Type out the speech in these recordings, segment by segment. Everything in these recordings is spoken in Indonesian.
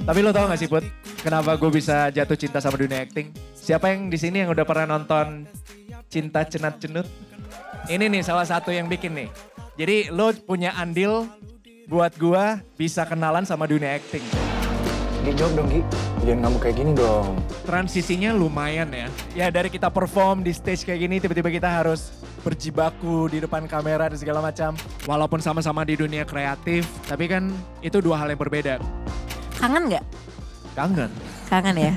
Tapi lo tau gak sih Put, kenapa gue bisa jatuh cinta sama dunia acting? Siapa yang di sini yang udah pernah nonton Cinta Cenat Cenut? Ini nih salah satu yang bikin nih. Jadi lo punya andil buat gue bisa kenalan sama dunia acting. Gi, jawab dong Gi. Jangan ngamuk kayak gini dong. Transisinya lumayan ya. Ya dari kita perform di stage kayak gini, tiba-tiba kita harus berjibaku di depan kamera dan segala macam. Walaupun sama-sama di dunia kreatif, tapi kan itu dua hal yang berbeda. Kangen nggak? Kangen. Kangen ya.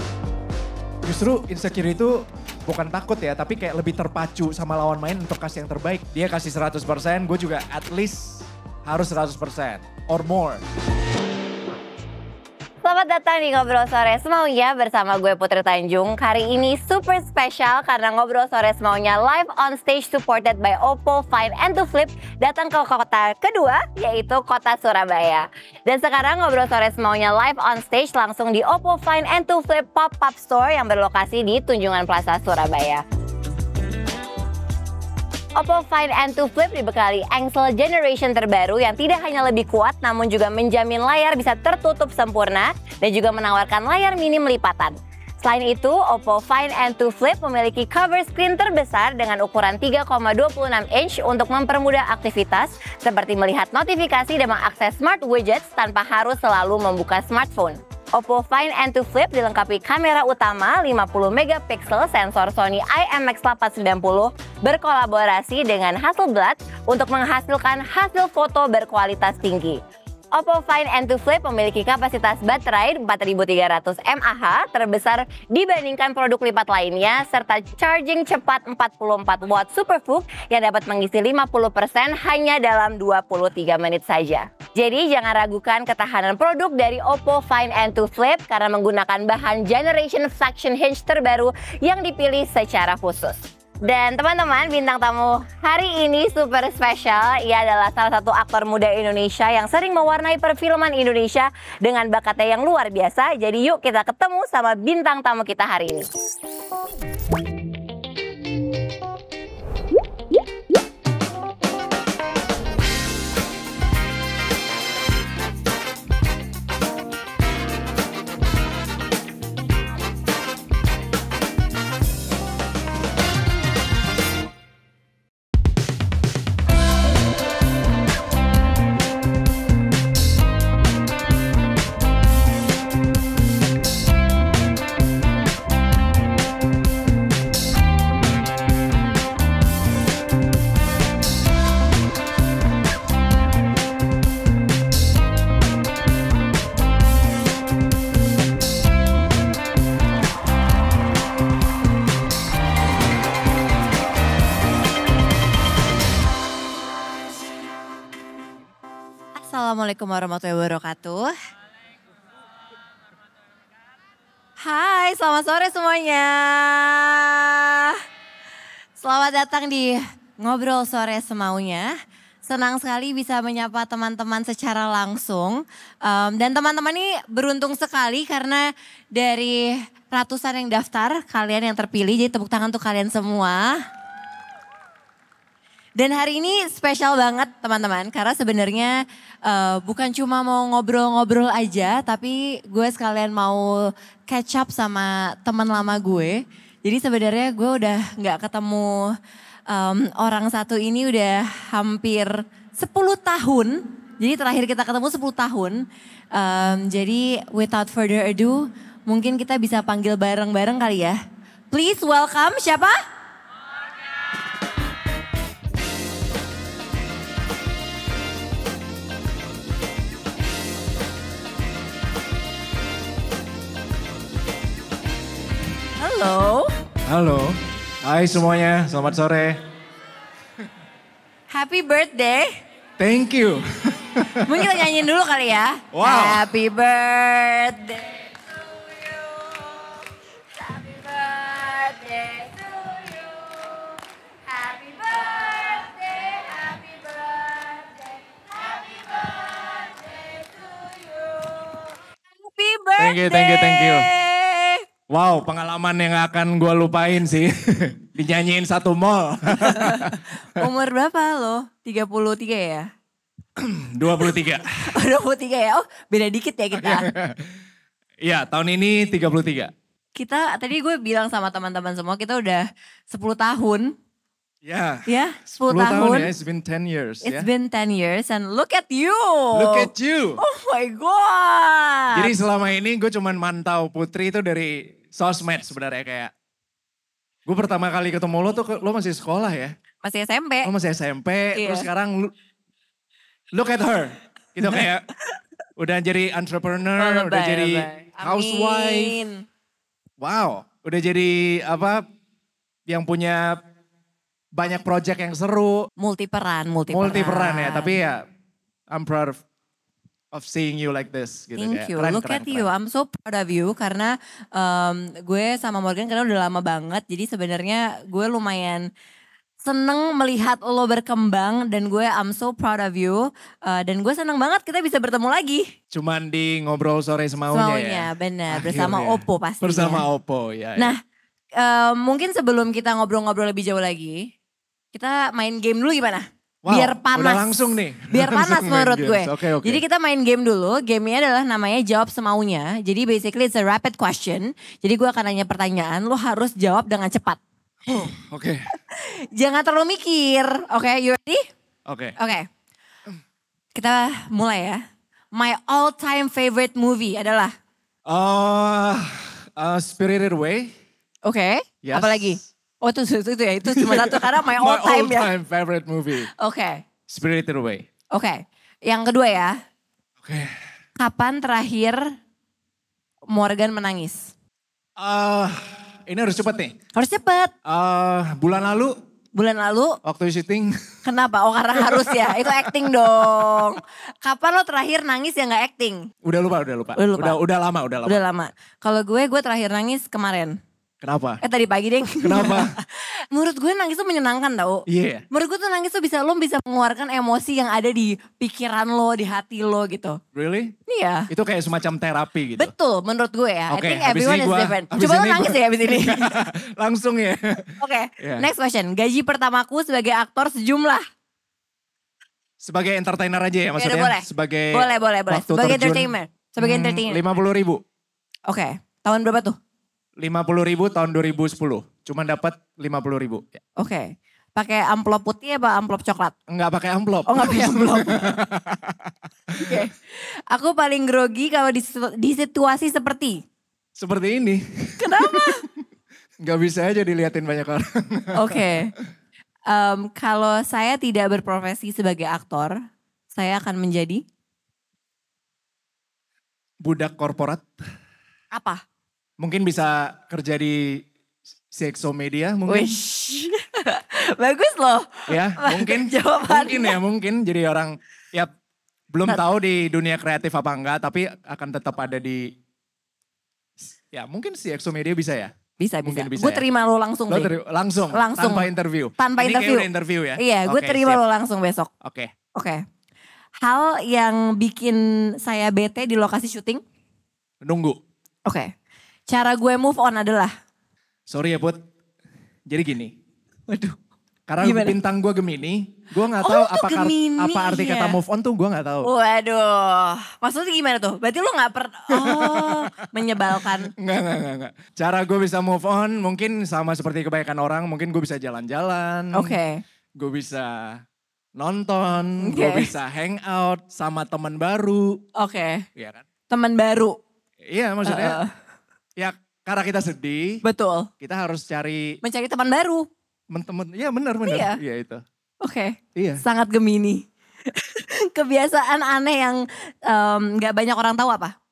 Justru insecure itu bukan takut ya, tapi kayak lebih terpacu sama lawan main untuk kasih yang terbaik. Dia kasih 100%, gue juga at least harus 100% or more. Selamat datang di Ngobrol Sore Semaunya bersama gue Putri Tanjung. Hari ini super spesial karena Ngobrol Sore Semaunya live on stage supported by Oppo Find and to Flip datang ke kota kedua yaitu kota Surabaya. Dan sekarang Ngobrol Sore Semaunya live on stage langsung di Oppo Find and to Flip pop-up store yang berlokasi di Tunjungan Plaza Surabaya. Oppo Find N2 Flip dibekali engsel generation terbaru yang tidak hanya lebih kuat namun juga menjamin layar bisa tertutup sempurna dan juga menawarkan layar mini melipatan. Selain itu, Oppo Find N2 Flip memiliki cover screen terbesar dengan ukuran 3,26 inch untuk mempermudah aktivitas seperti melihat notifikasi dan mengakses smart widgets tanpa harus selalu membuka smartphone. Oppo Find N2 Flip dilengkapi kamera utama 50 megapiksel sensor Sony IMX890 berkolaborasi dengan Hasselblad untuk menghasilkan hasil foto berkualitas tinggi. Oppo Find N2 Flip memiliki kapasitas baterai 4300 mAh terbesar dibandingkan produk lipat lainnya serta charging cepat 44 watt superfook yang dapat mengisi 50% hanya dalam 23 menit saja. Jadi jangan ragukan ketahanan produk dari Oppo Find N2 Flip karena menggunakan bahan Generation Faction Hinge terbaru yang dipilih secara khusus. Dan teman-teman, bintang tamu hari ini super spesial. Ia adalah salah satu aktor muda Indonesia yang sering mewarnai perfilman Indonesia dengan bakatnya yang luar biasa. Jadi yuk kita ketemu sama bintang tamu kita hari ini. Assalamualaikum warahmatullahi wabarakatuh. Hai, selamat sore semuanya. Selamat datang di Ngobrol Sore Semaunya. Senang sekali bisa menyapa teman-teman secara langsung. Um, dan teman-teman ini beruntung sekali karena dari ratusan yang daftar, kalian yang terpilih. Jadi tepuk tangan untuk kalian semua. Dan hari ini spesial banget teman-teman karena sebenarnya uh, bukan cuma mau ngobrol-ngobrol aja tapi gue sekalian mau catch up sama teman lama gue. Jadi sebenarnya gue udah nggak ketemu um, orang satu ini udah hampir 10 tahun. Jadi terakhir kita ketemu 10 tahun. Um, jadi without further ado mungkin kita bisa panggil bareng-bareng kali ya. Please welcome siapa? Halo. Halo. Hai semuanya, selamat sore. Happy birthday. Thank you. Mungkin kita nyanyiin dulu kali ya. Wow. Happy birthday. Thank you, thank you, thank you. Wow, pengalaman yang akan gue lupain sih. Dinyanyiin satu mall. Umur berapa lo? 33 ya? 23. oh, 23 ya? Oh, beda dikit ya kita. Iya, tahun ini 33. Kita tadi gue bilang sama teman-teman semua kita udah 10 tahun iya. Ya. Yeah. Ya, yeah, 10, 10 tahun. tahun ya, it's been 10 years. It's yeah. been 10 years and look at you. Look at you. Oh my god. Jadi selama ini gue cuman mantau Putri itu dari sosmed sebenarnya kayak gue pertama kali ketemu lo tuh lo masih sekolah ya masih SMP lo oh, masih SMP yeah. terus sekarang lo, look at her gitu kayak udah jadi entrepreneur lebay, udah jadi lebay. housewife Amin. wow udah jadi apa yang punya banyak project yang seru multi peran multi, multi peran ya tapi ya I'm proud of of seeing you like this gitu Thank you. Keren, Look keren, at keren. you. I'm so proud of you karena um, gue sama Morgan karena udah lama banget. Jadi sebenarnya gue lumayan seneng melihat lo berkembang dan gue I'm so proud of you uh, dan gue seneng banget kita bisa bertemu lagi. Cuman di ngobrol sore semaunya, ya? semaunya ya. benar ah, iya, iya. bersama Oppo pasti. Bersama Oppo ya. Iya. Nah, uh, mungkin sebelum kita ngobrol-ngobrol lebih jauh lagi, kita main game dulu gimana? Wow, biar panas. Udah langsung nih. Biar panas menurut gue. Okay, okay. Jadi kita main game dulu. Gamenya adalah namanya jawab semaunya. Jadi basically it's a rapid question. Jadi gue akan nanya pertanyaan, lo harus jawab dengan cepat. Oh, oke. Okay. Jangan terlalu mikir. Oke, okay, you ready? Oke. Okay. Oke. Okay. Kita mulai ya. My all time favorite movie adalah? Uh, uh, Spirited Away. Oke. Okay. Yes. Apa lagi? Oh itu, itu, itu ya, itu cuma satu karena my all my time My ya. favorite movie. Oke. Okay. Spirited Away. Oke. Okay. Yang kedua ya. Oke. Okay. Kapan terakhir Morgan menangis? Uh, ini harus cepet nih. Harus cepet. Uh, bulan lalu. Bulan lalu. Waktu syuting. Kenapa? Oh karena harus ya. Itu acting dong. Kapan lo terakhir nangis ya nggak acting? Udah lupa, udah lupa. Udah lupa. Udah, udah lama, udah lama. Udah lama. Kalau gue, gue terakhir nangis kemarin. Kenapa? Eh tadi pagi deh. Kenapa? Menurut gue nangis tuh menyenangkan tau. Iya. Yeah. Menurut gue tuh nangis tuh bisa lo bisa mengeluarkan emosi yang ada di pikiran lo, di hati lo gitu. Really? Iya. Itu kayak semacam terapi gitu. Betul menurut gue ya. Okay, I think everyone is gua, different. Coba lo nangis gua, ya abis ini. Langsung ya. Oke. Okay, iya. yeah. Next question. Gaji pertamaku sebagai aktor sejumlah sebagai entertainer aja ya maksudnya Yaudah, boleh. sebagai boleh boleh boleh sebagai terjun, entertainer sebagai hmm, entertainer lima puluh ribu oke okay. tahun berapa tuh 50 ribu tahun 2010. Cuman dapat 50 ribu. Ya. Oke. Okay. Pakai amplop putih apa amplop coklat? Enggak pakai amplop. Oh enggak pakai amplop. Oke. okay. Aku paling grogi kalau di, di situasi seperti. Seperti ini. Kenapa? Enggak bisa aja diliatin banyak orang. Oke. Okay. Um, kalau saya tidak berprofesi sebagai aktor, saya akan menjadi? Budak korporat. Apa? Mungkin bisa kerja di CXO Media mungkin. Wish. Bagus loh. Ya, mungkin. Jawabannya. Mungkin ya, mungkin jadi orang ya belum tahu di dunia kreatif apa enggak, tapi akan tetap ada di ya mungkin CXO Media bisa ya. Bisa, mungkin bisa. bisa gue ya? terima ya? lo langsung lo terima, langsung, langsung. Tanpa interview. Tanpa Ini interview. Ini interview ya. Iya, gue okay, terima siap. lo langsung besok. Oke. Okay. Oke. Okay. Hal yang bikin saya bete di lokasi syuting? Nunggu. Oke. Okay. Cara gue move on adalah. Sorry ya Put. Jadi gini. Waduh. Karena Gimana? bintang gue Gemini, gue gak oh, tahu oh, apa, apa arti kata move on tuh gue gak tahu. Waduh, maksudnya gimana tuh? Berarti lo gak pernah Oh, menyebalkan. Enggak, enggak, enggak, enggak. Cara gue bisa move on mungkin sama seperti kebanyakan orang, mungkin gue bisa jalan-jalan. Oke. Okay. Gue bisa nonton, okay. gue bisa hangout sama teman baru. Oke. Okay. Iya kan? Teman baru. Iya maksudnya. -uh ya karena kita sedih. Betul. Kita harus cari. Mencari teman baru. Teman-teman, ya benar benar. Iya. iya itu. Oke. Okay. Iya. Sangat gemini. Kebiasaan aneh yang nggak gak banyak orang tahu apa?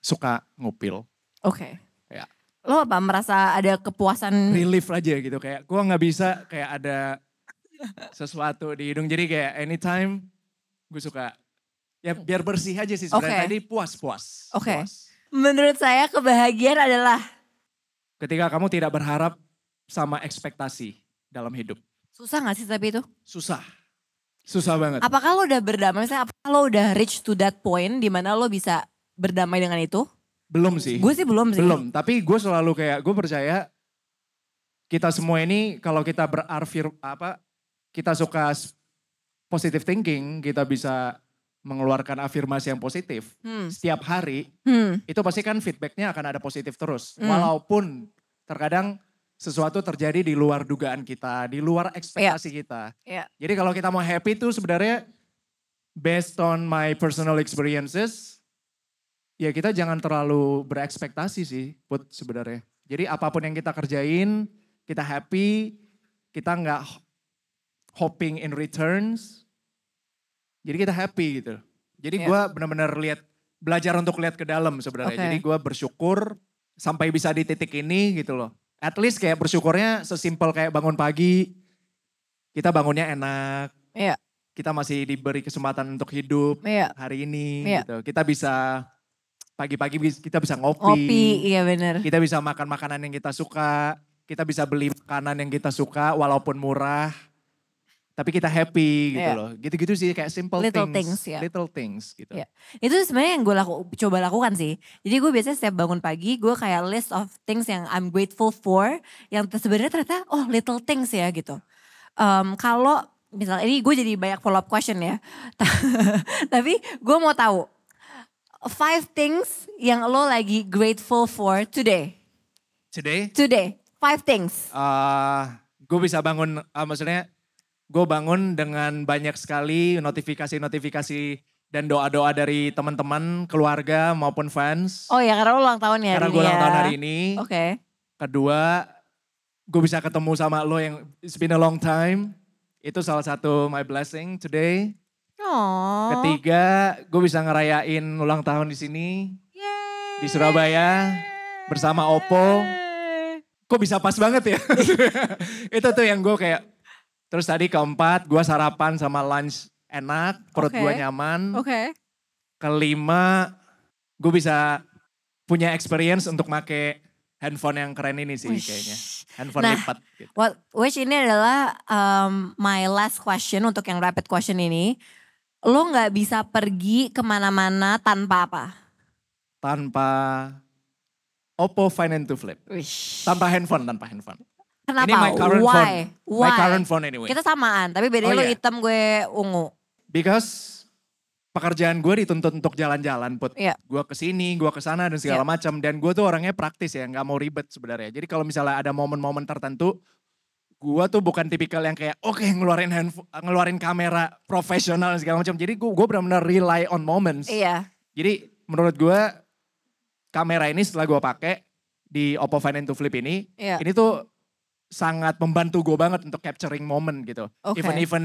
Suka ngupil. Oke. Okay. Ya. Lo apa merasa ada kepuasan? Relief aja gitu kayak gua gak bisa kayak ada sesuatu di hidung jadi kayak anytime gue suka ya biar bersih aja sih sebenarnya okay. tadi puas puas. Oke. Okay. Puas. Menurut saya kebahagiaan adalah ketika kamu tidak berharap sama ekspektasi dalam hidup. Susah gak sih tapi itu? Susah. Susah banget. Apakah lo udah berdamai? Misalnya apakah lo udah reach to that point di mana lo bisa berdamai dengan itu? Belum sih. Gue sih belum sih. Belum, tapi gue selalu kayak gue percaya kita semua ini kalau kita berarfir apa kita suka positive thinking, kita bisa mengeluarkan afirmasi yang positif hmm. setiap hari, hmm. itu pasti kan feedbacknya akan ada positif terus. Hmm. Walaupun terkadang sesuatu terjadi di luar dugaan kita, di luar ekspektasi yeah. kita. Yeah. Jadi kalau kita mau happy itu sebenarnya based on my personal experiences, ya kita jangan terlalu berekspektasi sih, put sebenarnya. Jadi apapun yang kita kerjain, kita happy, kita nggak hoping in returns, jadi kita happy gitu. Jadi yeah. gue benar-benar lihat belajar untuk lihat ke dalam sebenarnya. Okay. Jadi gue bersyukur sampai bisa di titik ini gitu loh. At least kayak bersyukurnya sesimpel kayak bangun pagi, kita bangunnya enak. Iya. Yeah. Kita masih diberi kesempatan untuk hidup yeah. hari ini yeah. gitu. Kita bisa pagi-pagi kita bisa ngopi. Ngopi, iya benar. Kita bisa makan makanan yang kita suka, kita bisa beli makanan yang kita suka walaupun murah tapi kita happy gitu yeah. loh. Gitu-gitu sih kayak simple little things, things yeah. little things gitu. Yeah. Itu sebenarnya yang gue laku, coba lakukan sih. Jadi gue biasanya setiap bangun pagi gue kayak list of things yang I'm grateful for, yang sebenarnya ternyata oh little things ya gitu. Um, kalau misalnya ini gue jadi banyak follow up question ya, tapi gue mau tahu five things yang lo lagi grateful for today. Today? Today, five things. Uh, ah, gue bisa bangun, uh, maksudnya gue bangun dengan banyak sekali notifikasi-notifikasi dan doa-doa dari teman-teman, keluarga maupun fans. Oh ya, karena ulang tahun ya. Karena gue ulang ya? tahun hari ini. Oke. Okay. Kedua, gue bisa ketemu sama lo yang it's been a long time. Itu salah satu my blessing today. Oh. Ketiga, gue bisa ngerayain ulang tahun di sini. Yeay. Di Surabaya bersama Oppo. Kok bisa pas banget ya? itu tuh yang gue kayak Terus tadi keempat, gue sarapan sama lunch enak, perut okay. gue nyaman. Oke. Okay. Kelima, gue bisa punya experience untuk make handphone yang keren ini sih Wish. kayaknya. Handphone nah, lipat. Gitu. What, which ini adalah um, my last question untuk yang rapid question ini. Lo gak bisa pergi kemana-mana tanpa apa? Tanpa Oppo Find N to Flip. Wish. Tanpa handphone, tanpa handphone. Kenapa? Ini my current Why? phone. Why? My current phone anyway. Kita samaan, tapi bedanya oh, yeah. hitam gue ungu. Because pekerjaan gue dituntut untuk jalan-jalan put. Yeah. Gue kesini, gue kesana dan segala yeah. macam. Dan gue tuh orangnya praktis ya, nggak mau ribet sebenarnya. Jadi kalau misalnya ada momen-momen tertentu, gue tuh bukan tipikal yang kayak oke okay, ngeluarin handphone, ngeluarin kamera profesional segala macam. Jadi gue gue benar-benar rely on moments. Iya. Jadi menurut gue kamera ini setelah gue pakai di Oppo Find N to Flip ini, iya. ini tuh sangat membantu gue banget untuk capturing moment gitu. Okay. Even even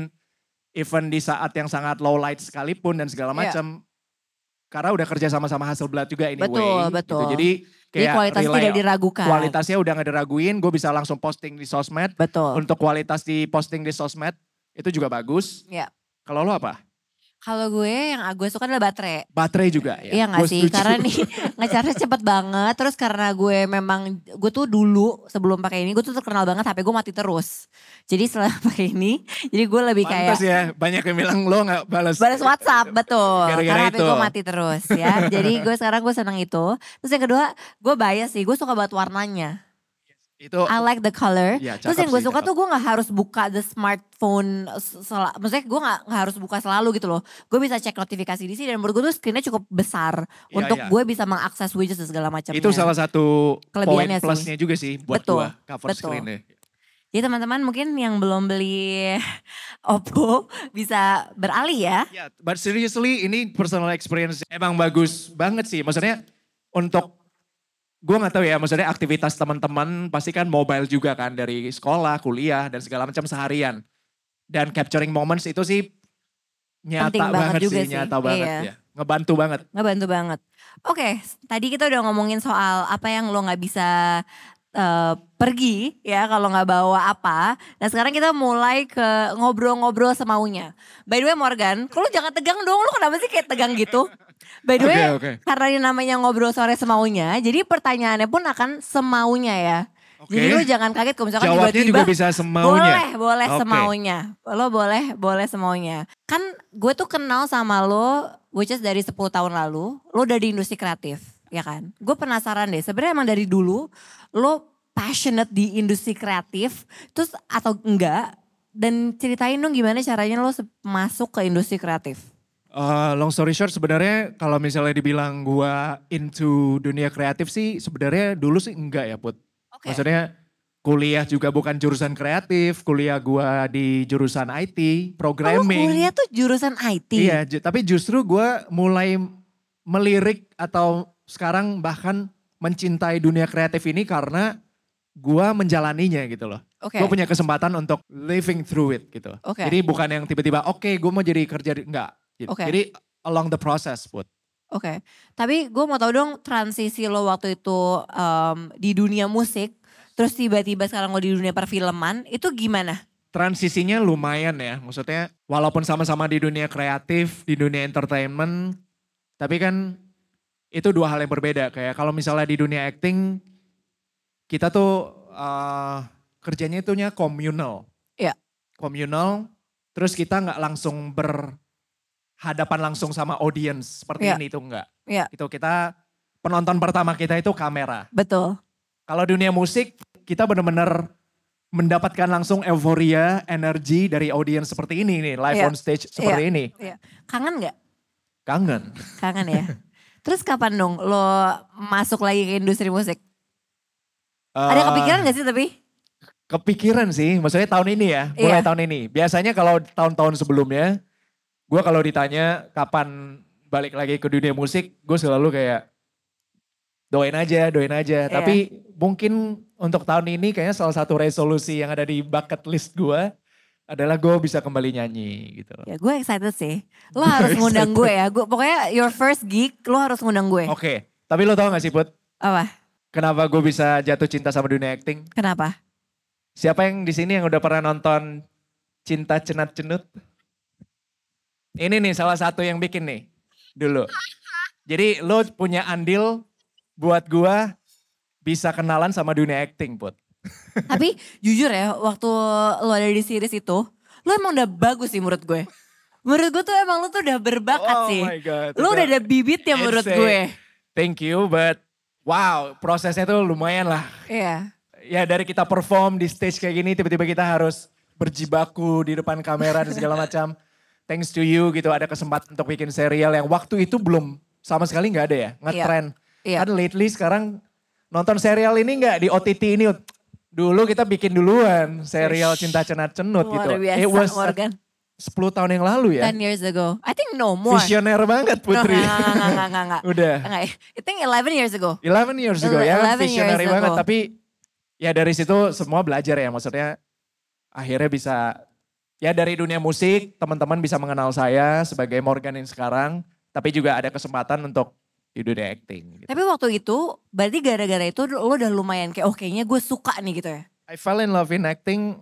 even di saat yang sangat low light sekalipun dan segala iya. macam. Yeah. Karena udah kerja sama-sama hasil belat juga ini. Betul, betul. Gitu. Jadi kayak Jadi tidak diragukan. Kualitasnya udah gak diraguin, gue bisa langsung posting di sosmed. Betul. Untuk kualitas di posting di sosmed itu juga bagus. Iya. Yeah. Kalau lo apa? Kalau gue yang gue suka adalah baterai. Baterai juga ya. Iya gak sih? Karena nih ngecharge cepet banget. Terus karena gue memang gue tuh dulu sebelum pakai ini gue tuh terkenal banget HP gue mati terus. Jadi setelah pakai ini, jadi gue lebih Mantas kayak. ya, banyak yang bilang lo gak balas. Balas WhatsApp betul. Gara -gara karena itu. HP gue mati terus ya. jadi gue sekarang gue seneng itu. Terus yang kedua, gue bias sih. Gue suka banget warnanya. Itu I like the color. Ya, Terus yang gue suka cakep. tuh gue gak harus buka the smartphone, maksudnya gue gak harus buka selalu gitu loh. Gue bisa cek notifikasi di sini dan menurut gue tuh screennya cukup besar ya, untuk ya. gue bisa mengakses widgets dan segala macamnya. Itu salah satu poin plusnya juga sih buat betul, gue cover betul. screennya. Jadi teman-teman mungkin yang belum beli Oppo bisa beralih ya. Ya, yeah, but seriously ini personal experience emang bagus banget sih. Maksudnya untuk gue nggak tahu ya maksudnya aktivitas teman-teman pasti kan mobile juga kan dari sekolah kuliah dan segala macam seharian dan capturing moments itu sih nyata banget, banget juga sih, sih nyata banget iya. ya ngebantu banget ngebantu banget oke okay, tadi kita udah ngomongin soal apa yang lo nggak bisa uh, pergi ya kalau nggak bawa apa. Nah sekarang kita mulai ke ngobrol-ngobrol semaunya. By the way Morgan, kalau jangan tegang dong, lu kenapa sih kayak tegang gitu? By the way, okay, okay. karena ini namanya ngobrol sore semaunya, jadi pertanyaannya pun akan semaunya ya. Okay. Jadi lu jangan kaget kalau misalkan Jawabnya tiba-tiba. juga bisa semaunya. Boleh, boleh okay. semaunya. Lo boleh, boleh semaunya. Kan gue tuh kenal sama lo, which is dari 10 tahun lalu. Lo udah di industri kreatif ya kan? Gue penasaran deh, sebenarnya emang dari dulu lo passionate di industri kreatif, terus atau enggak? Dan ceritain dong gimana caranya lo masuk ke industri kreatif. Uh, long story short sebenarnya kalau misalnya dibilang gue into dunia kreatif sih sebenarnya dulu sih enggak ya Put. Okay. Maksudnya kuliah juga bukan jurusan kreatif, kuliah gue di jurusan IT, oh, programming. Oh, kuliah tuh jurusan IT? Iya, ju tapi justru gue mulai melirik atau sekarang bahkan mencintai dunia kreatif ini karena gua menjalaninya gitu loh. Okay. Gue punya kesempatan untuk living through it gitu. Okay. Jadi bukan yang tiba-tiba oke okay, gue mau jadi kerja enggak. Gitu. Okay. Jadi along the process put. Oke, okay. tapi gue mau tau dong transisi lo waktu itu um, di dunia musik, terus tiba-tiba sekarang lo di dunia perfilman, itu gimana? Transisinya lumayan ya, maksudnya walaupun sama-sama di dunia kreatif, di dunia entertainment, tapi kan itu dua hal yang berbeda. Kayak kalau misalnya di dunia acting, kita tuh uh, kerjanya itunya komunal. Iya. Komunal, terus kita nggak langsung berhadapan langsung sama audience seperti ya. ini tuh enggak. Iya. Itu kita penonton pertama kita itu kamera. Betul. Kalau dunia musik, kita benar-benar mendapatkan langsung euforia, energi dari audience seperti ini nih, live ya. on stage iya. seperti ya. ini. ya. Kangen nggak? Kangen. Kangen ya. Terus kapan dong lo masuk lagi ke industri musik? Uh, Ada eh, kepikiran gak sih tapi? Kepikiran sih, maksudnya tahun ini ya, mulai yeah. tahun ini. Biasanya kalau tahun-tahun sebelumnya, gue kalau ditanya kapan balik lagi ke dunia musik, gue selalu kayak doain aja, doain aja. Yeah. Tapi mungkin untuk tahun ini kayaknya salah satu resolusi yang ada di bucket list gue adalah gue bisa kembali nyanyi gitu. Ya gue excited sih. Lo harus ngundang gue ya. Gue pokoknya your first gig lo harus ngundang gue. Oke. Okay. Tapi lo tau gak sih Put? Apa? Kenapa gue bisa jatuh cinta sama dunia acting? Kenapa? Siapa yang di sini yang udah pernah nonton Cinta Cenat Cenut? Ini nih salah satu yang bikin nih dulu. Jadi lo punya andil buat gue bisa kenalan sama dunia acting Put. Tapi jujur ya, waktu lo ada di series itu, lo emang udah bagus sih menurut gue. Menurut gue tuh emang lo tuh udah berbakat oh sih. My God. Lo udah ada bibit ya menurut gue. Thank you, but wow prosesnya tuh lumayan lah. Iya. Yeah. Ya dari kita perform di stage kayak gini, tiba-tiba kita harus berjibaku di depan kamera dan segala macam. Thanks to you gitu, ada kesempatan untuk bikin serial yang waktu itu belum sama sekali nggak ada ya, ngetren. Yeah. Yeah. Kan lately sekarang nonton serial ini nggak di OTT ini Dulu kita bikin duluan serial Cinta Cenat Cenut gitu. Biasa, It was Morgan. 10 tahun yang lalu ya? 10 years ago. I think no more. Visioner banget Putri. enggak, enggak, enggak, enggak, enggak. Udah. Enggak, I think 11 years ago. 11 years ago ya, visionary banget. Ago. Tapi ya dari situ semua belajar ya. Maksudnya akhirnya bisa, ya dari dunia musik teman-teman bisa mengenal saya sebagai Morgan yang sekarang. Tapi juga ada kesempatan untuk you do the acting. Gitu. Tapi waktu itu berarti gara-gara itu lo udah lumayan kayak oh kayaknya gue suka nih gitu ya. I fell in love in acting,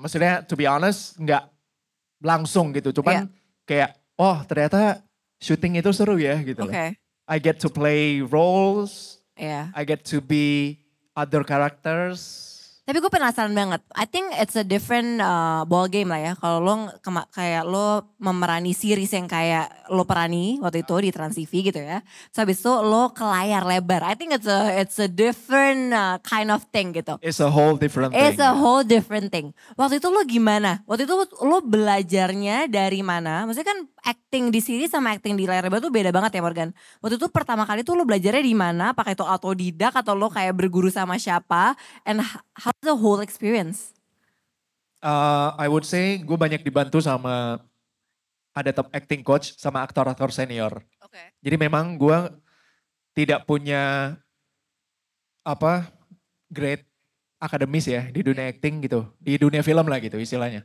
maksudnya to be honest nggak langsung gitu, cuman yeah. kayak oh ternyata syuting itu seru ya gitu. Okay. Loh. I get to play roles, yeah. I get to be other characters, tapi gue penasaran banget. I think it's a different uh, ball game lah ya. Kalau lo kayak lo memerani series yang kayak lo perani waktu itu di Trans TV gitu ya. So habis itu lo ke layar lebar. I think it's a it's a different uh, kind of thing gitu. It's a whole different thing. It's a whole different thing. Waktu itu lo gimana? Waktu itu lo belajarnya dari mana? Maksudnya kan acting di series sama acting di layar lebar tuh beda banget ya Morgan. Waktu itu pertama kali tuh lo belajarnya di mana? Apakah itu autodidak atau lo kayak berguru sama siapa? And how How's the whole experience? Uh, I would say gue banyak dibantu sama ada top acting coach sama aktor-aktor senior. Okay. Jadi memang gue tidak punya apa grade akademis ya di dunia iya. acting gitu, di dunia film lah gitu istilahnya.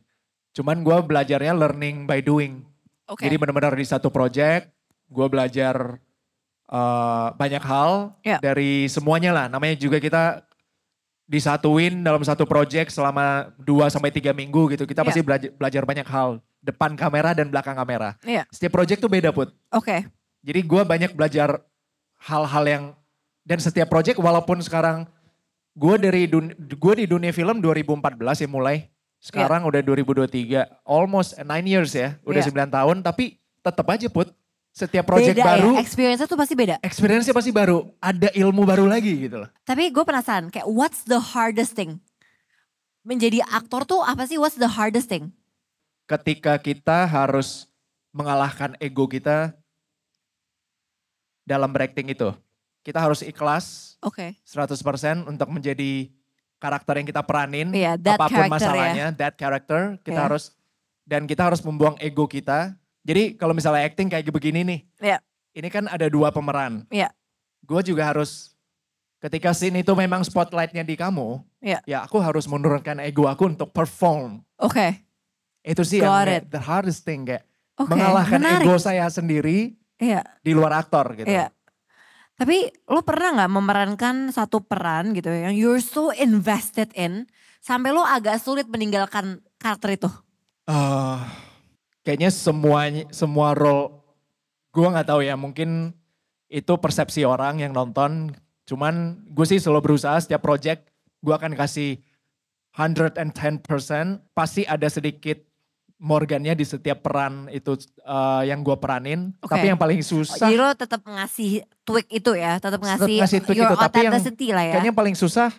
Cuman gue belajarnya learning by doing. Okay. Jadi benar-benar di satu project gue belajar uh, banyak hal yeah. dari semuanya lah. Namanya juga kita disatuin dalam satu project selama dua sampai tiga minggu gitu. Kita yeah. pasti iya. belajar, belajar banyak hal, depan kamera dan belakang kamera. Yeah. Setiap project tuh beda, Put. Oke. Okay. Jadi gua banyak belajar hal-hal yang dan setiap project walaupun sekarang gua dari dun, gue di dunia film 2014 ya mulai. Sekarang yeah. udah 2023, almost nine years ya, udah yeah. Iya. 9 tahun tapi tetap aja Put setiap project beda ya, baru. Ya? Experience-nya tuh pasti beda. Experience-nya pasti baru. Ada ilmu baru lagi gitu loh. Tapi gue penasaran kayak what's the hardest thing? Menjadi aktor tuh apa sih what's the hardest thing? Ketika kita harus mengalahkan ego kita dalam berakting itu. Kita harus ikhlas okay. 100% untuk menjadi karakter yang kita peranin. Yeah, apapun ya. masalahnya, yeah. that character. Kita yeah. harus dan kita harus membuang ego kita jadi kalau misalnya acting kayak begini nih. Iya. Ini kan ada dua pemeran. Iya. Gue juga harus ketika scene itu memang spotlightnya di kamu. Iya. Ya aku harus menurunkan ego aku untuk perform. Oke. Okay. Itu sih Got yang it. the hardest thing kayak okay. mengalahkan Menarik. ego saya sendiri iya. di luar aktor gitu. Iya. Tapi lo pernah gak memerankan satu peran gitu yang you're so invested in sampai lo agak sulit meninggalkan karakter itu? Uh, kayaknya semua semua role gue nggak tahu ya mungkin itu persepsi orang yang nonton cuman gue sih selalu berusaha setiap project gue akan kasih 110% pasti ada sedikit Morgannya di setiap peran itu uh, yang gue peranin, okay. tapi yang paling susah. Jadi tetap ngasih tweak itu ya, tetap ngasih, ngasih tweak itu, tapi yang ya. kayaknya paling susah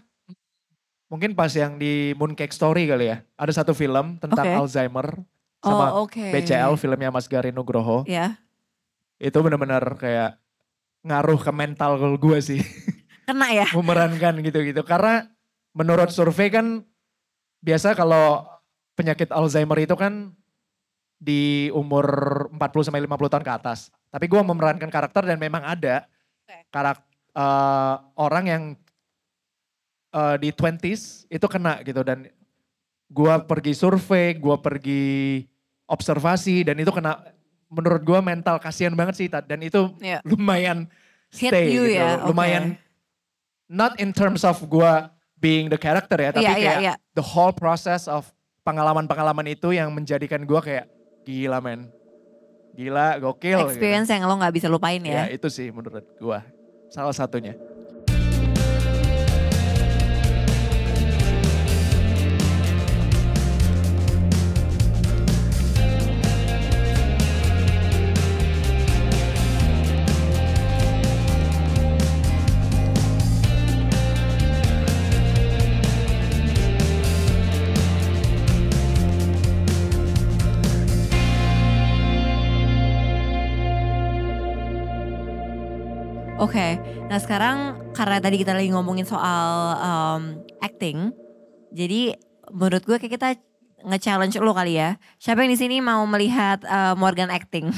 mungkin pas yang di Mooncake Story kali ya. Ada satu film tentang okay. Alzheimer sama oh, okay. BCL filmnya Mas Garin Nugroho. Yeah. Itu benar-benar kayak ngaruh ke mental gue sih. Kena ya? Memerankan gitu-gitu. Karena menurut survei kan biasa kalau penyakit Alzheimer itu kan di umur 40 sampai 50 tahun ke atas. Tapi gue memerankan karakter dan memang ada okay. karakter uh, orang yang uh, di 20s itu kena gitu dan Gua pergi survei, gua pergi observasi dan itu kena menurut gua mental kasihan banget sih dan itu yeah. lumayan stay Hit you, gitu. Ya, okay. Lumayan not in terms of gua being the character ya, tapi yeah, ya, kayak yeah, yeah. the whole process of pengalaman-pengalaman itu yang menjadikan gua kayak gila men. Gila, gokil. Gitu. Experience gitu. yang lo gak bisa lupain ya. Ya itu sih menurut gua salah satunya. Oke, okay. nah sekarang karena tadi kita lagi ngomongin soal um, acting, jadi menurut gue kayak kita nge-challenge lo kali ya. Siapa yang di sini mau melihat uh, Morgan acting?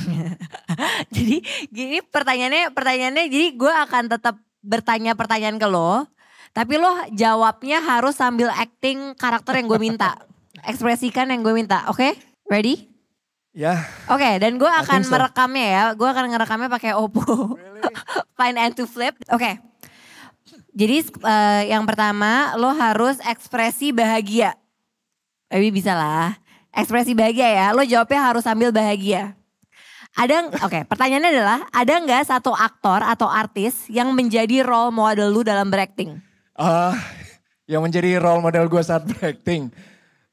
jadi gini pertanyaannya, pertanyaannya jadi gue akan tetap bertanya pertanyaan ke lo, tapi lo jawabnya harus sambil acting karakter yang gue minta, ekspresikan yang gue minta, oke? Okay? Ready? Ya. Yeah. Oke, okay, dan gue akan so. merekamnya ya. Gue akan ngerekamnya pakai Oppo. Find Fine and to flip. Oke. Okay. Jadi uh, yang pertama lo harus ekspresi bahagia. Tapi bisa lah. Ekspresi bahagia ya. Lo jawabnya harus sambil bahagia. Ada oke, okay, pertanyaannya adalah ada nggak satu aktor atau artis yang menjadi role model lu dalam berakting? Uh, yang menjadi role model gue saat berakting.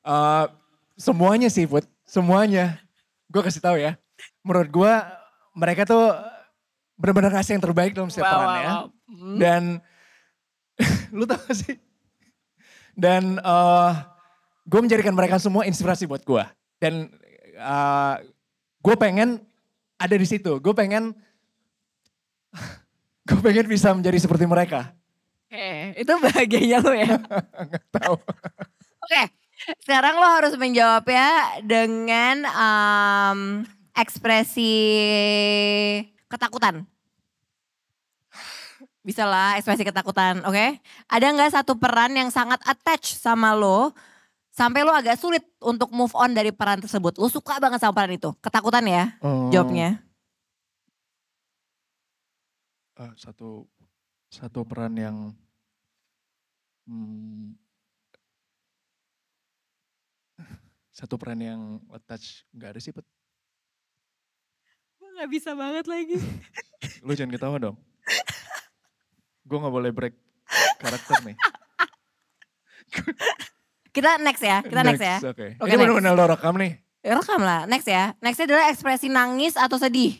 Uh, semuanya sih, Put. Semuanya gue kasih tahu ya. Menurut gue mereka tuh benar-benar ngasih yang terbaik dalam setiap wow, perannya. Wow, hmm. Dan lu tau gak sih? Dan uh, eh, gue menjadikan mereka semua inspirasi buat gue. Dan uh, eh, gue pengen ada di situ. Gue pengen gue pengen bisa menjadi seperti mereka. Eh, itu bahagianya lu ya. Gak tahu. Oke, okay, sekarang lo harus menjawabnya dengan um, ekspresi ketakutan. Bisa lah ekspresi ketakutan, oke? Okay? Ada nggak satu peran yang sangat attach sama lo sampai lo agak sulit untuk move on dari peran tersebut? Lo suka banget sama peran itu? Ketakutan ya hmm. jawabnya? Uh, satu satu peran yang hmm, satu peran yang attach nggak ada sih Pet? Gue nggak bisa banget lagi. Lu jangan ketawa dong. Gue nggak boleh break karakter nih. kita next ya, kita next, ya. next ya. Oke. Okay. Okay, Ini benar-benar lo rekam nih. Ya, rekam lah, next ya. Nextnya adalah ekspresi nangis atau sedih.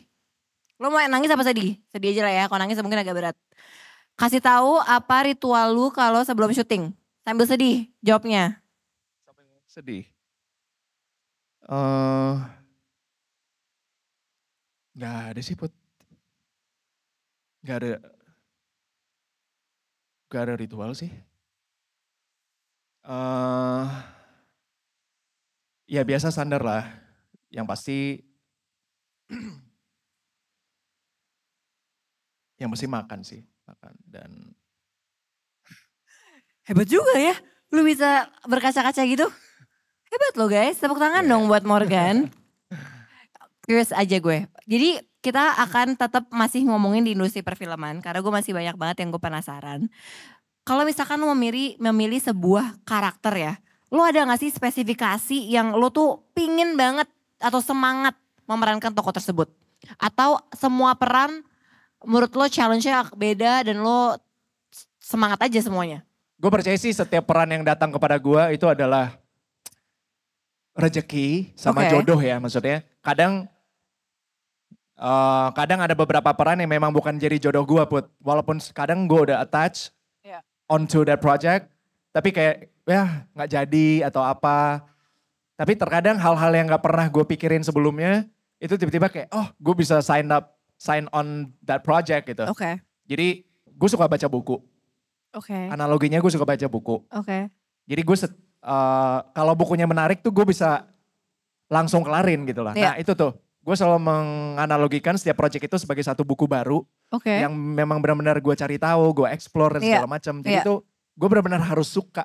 Lo mau nangis apa sedih? Sedih aja lah ya, kalau nangis mungkin agak berat. Kasih tahu apa ritual lu kalau sebelum syuting. Sambil sedih, jawabnya. sedih. Uh, ada sih put. nggak ada. nggak ada ritual sih. Uh, ya biasa standar lah. Yang pasti yang pasti makan sih, makan dan Hebat juga ya, lu bisa berkaca-kaca gitu. Hebat loh guys, tepuk tangan yeah. dong iya. buat Morgan. Curious aja gue. Jadi kita akan tetap masih ngomongin di industri perfilman karena gue masih banyak banget yang gue penasaran. Kalau misalkan lo memilih memilih sebuah karakter ya, lo ada gak sih spesifikasi yang lo tuh pingin banget atau semangat memerankan tokoh tersebut? Atau semua peran menurut lo challenge-nya beda dan lo semangat aja semuanya? Gue percaya sih setiap peran yang datang kepada gue itu adalah rezeki sama okay. jodoh ya maksudnya. Kadang uh, kadang ada beberapa peran yang memang bukan jadi jodoh gue put. Walaupun kadang gue udah attach yeah. onto that project, tapi kayak ya nggak jadi atau apa. Tapi terkadang hal-hal yang nggak pernah gue pikirin sebelumnya itu tiba-tiba kayak oh gue bisa sign up sign on that project gitu. Oke. Okay. Jadi gue suka baca buku. Oke. Okay. Analoginya gue suka baca buku. Oke. Okay. Jadi gue uh, kalau bukunya menarik tuh gue bisa langsung kelarin gitu lah. Yeah. Nah itu tuh gue selalu menganalogikan setiap project itu sebagai satu buku baru okay. yang memang benar-benar gue cari tahu, gue explore dan iya. segala yeah. macam. Jadi yeah. tuh gue benar-benar harus suka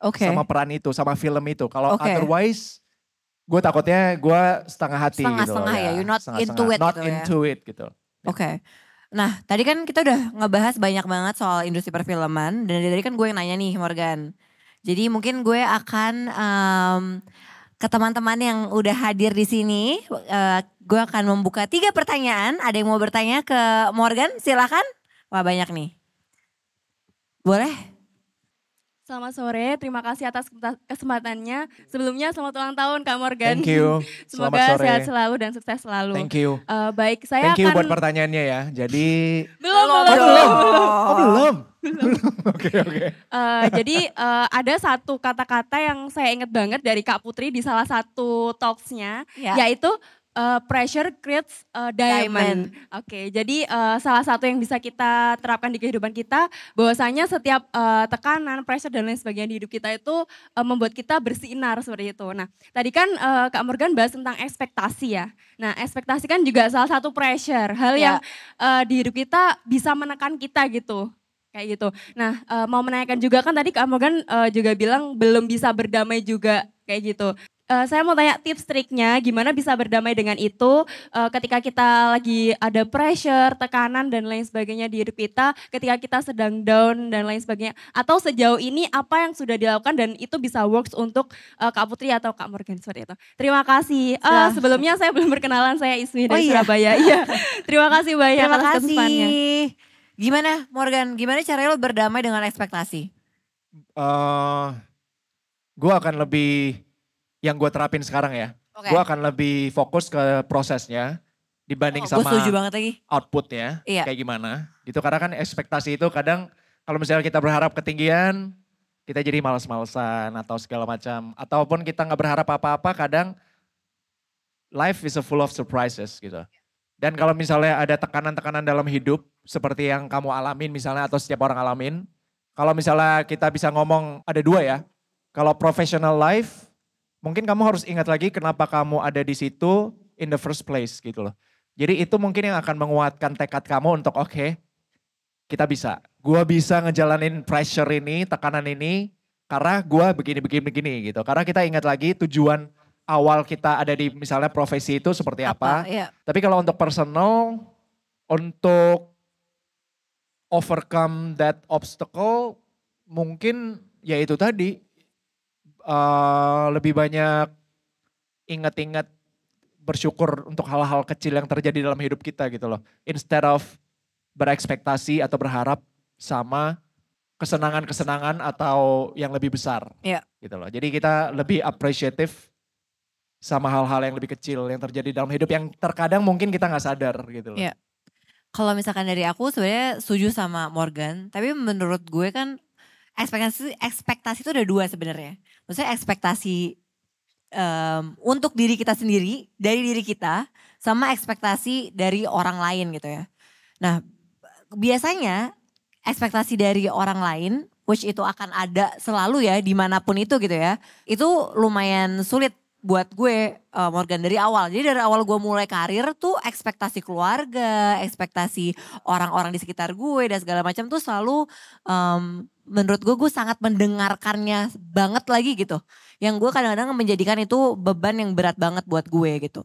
okay. sama peran itu, sama film itu. Kalau okay. otherwise gue takutnya gue setengah hati setengah, gitu. Setengah ya, ya. you're not setengah, into setengah. it. Not gitu ya. into it gitu. Oke. Okay. Nah tadi kan kita udah ngebahas banyak banget soal industri perfilman dan dari tadi kan gue yang nanya nih Morgan jadi mungkin gue akan um, ke teman-teman yang udah hadir di sini. Uh, gue akan membuka tiga pertanyaan. Ada yang mau bertanya ke Morgan? Silakan. Wah banyak nih. Boleh? Selamat sore, terima kasih atas kesempatannya. Sebelumnya selamat ulang tahun Kak Morgan. Thank you. Semoga sore. sehat selalu dan sukses selalu. Thank you. Uh, baik, saya Thank you akan... buat pertanyaannya ya. Jadi belum oh, belum. belum belum. Oh, belum. Oke, oke. Okay, okay. uh, eh, jadi uh, ada satu kata-kata yang saya ingat banget dari Kak Putri di salah satu talksnya, yeah. yaitu uh, pressure creates uh, diamond. diamond. Oke, okay, jadi uh, salah satu yang bisa kita terapkan di kehidupan kita, bahwasanya setiap uh, tekanan, pressure dan lain sebagainya di hidup kita itu uh, membuat kita bersinar seperti itu. Nah, tadi kan uh, Kak Morgan bahas tentang ekspektasi ya. Nah, ekspektasi kan juga salah satu pressure, hal yeah. yang uh, di hidup kita bisa menekan kita gitu kayak gitu. Nah, uh, mau menanyakan juga kan tadi Kak Morgan uh, juga bilang belum bisa berdamai juga kayak gitu. Uh, saya mau tanya tips triknya, gimana bisa berdamai dengan itu uh, ketika kita lagi ada pressure, tekanan dan lain sebagainya di hidup kita, ketika kita sedang down dan lain sebagainya. Atau sejauh ini apa yang sudah dilakukan dan itu bisa works untuk uh, Kak Putri atau Kak Morgan seperti itu. Terima kasih. Uh, Sebelumnya saya belum berkenalan, saya Ismi dari oh, iya. Surabaya. iya. Terima kasih banyak Terima atas kesempatannya. Gimana Morgan, gimana cara lo berdamai dengan ekspektasi? Uh, gue akan lebih yang gue terapin sekarang ya. Okay. Gue akan lebih fokus ke prosesnya dibanding oh, sama banget lagi. outputnya iya. kayak gimana. gitu karena kan ekspektasi itu kadang kalau misalnya kita berharap ketinggian, kita jadi males-malesan atau segala macam. Ataupun kita nggak berharap apa-apa kadang life is a full of surprises gitu. Dan kalau misalnya ada tekanan-tekanan dalam hidup seperti yang kamu alamin misalnya atau setiap orang alamin, kalau misalnya kita bisa ngomong ada dua ya, kalau professional life mungkin kamu harus ingat lagi kenapa kamu ada di situ in the first place gitu loh. Jadi itu mungkin yang akan menguatkan tekad kamu untuk oke, okay, kita bisa. Gua bisa ngejalanin pressure ini, tekanan ini karena gua begini-begini-begini gitu. Karena kita ingat lagi tujuan awal kita ada di misalnya profesi itu seperti apa. apa iya. Tapi kalau untuk personal untuk overcome that obstacle mungkin ya itu tadi uh, lebih banyak inget-inget bersyukur untuk hal-hal kecil yang terjadi dalam hidup kita gitu loh. Instead of berekspektasi atau berharap sama kesenangan-kesenangan atau yang lebih besar. Iya. Gitu loh. Jadi kita lebih appreciative sama hal-hal yang lebih kecil yang terjadi dalam hidup yang terkadang mungkin kita nggak sadar gitu loh. Iya. Kalau misalkan dari aku sebenarnya setuju sama Morgan, tapi menurut gue kan ekspektasi ekspektasi itu ada dua sebenarnya maksudnya ekspektasi um, untuk diri kita sendiri dari diri kita sama ekspektasi dari orang lain gitu ya. Nah, biasanya ekspektasi dari orang lain which itu akan ada selalu ya dimanapun itu gitu ya. Itu lumayan sulit buat gue eh, Morgan dari awal. Jadi dari awal gue mulai karir tuh ekspektasi keluarga, ekspektasi orang-orang di sekitar gue dan segala macam tuh selalu um, menurut gue gue sangat mendengarkannya banget lagi gitu. Yang gue kadang-kadang menjadikan itu beban yang berat banget buat gue gitu.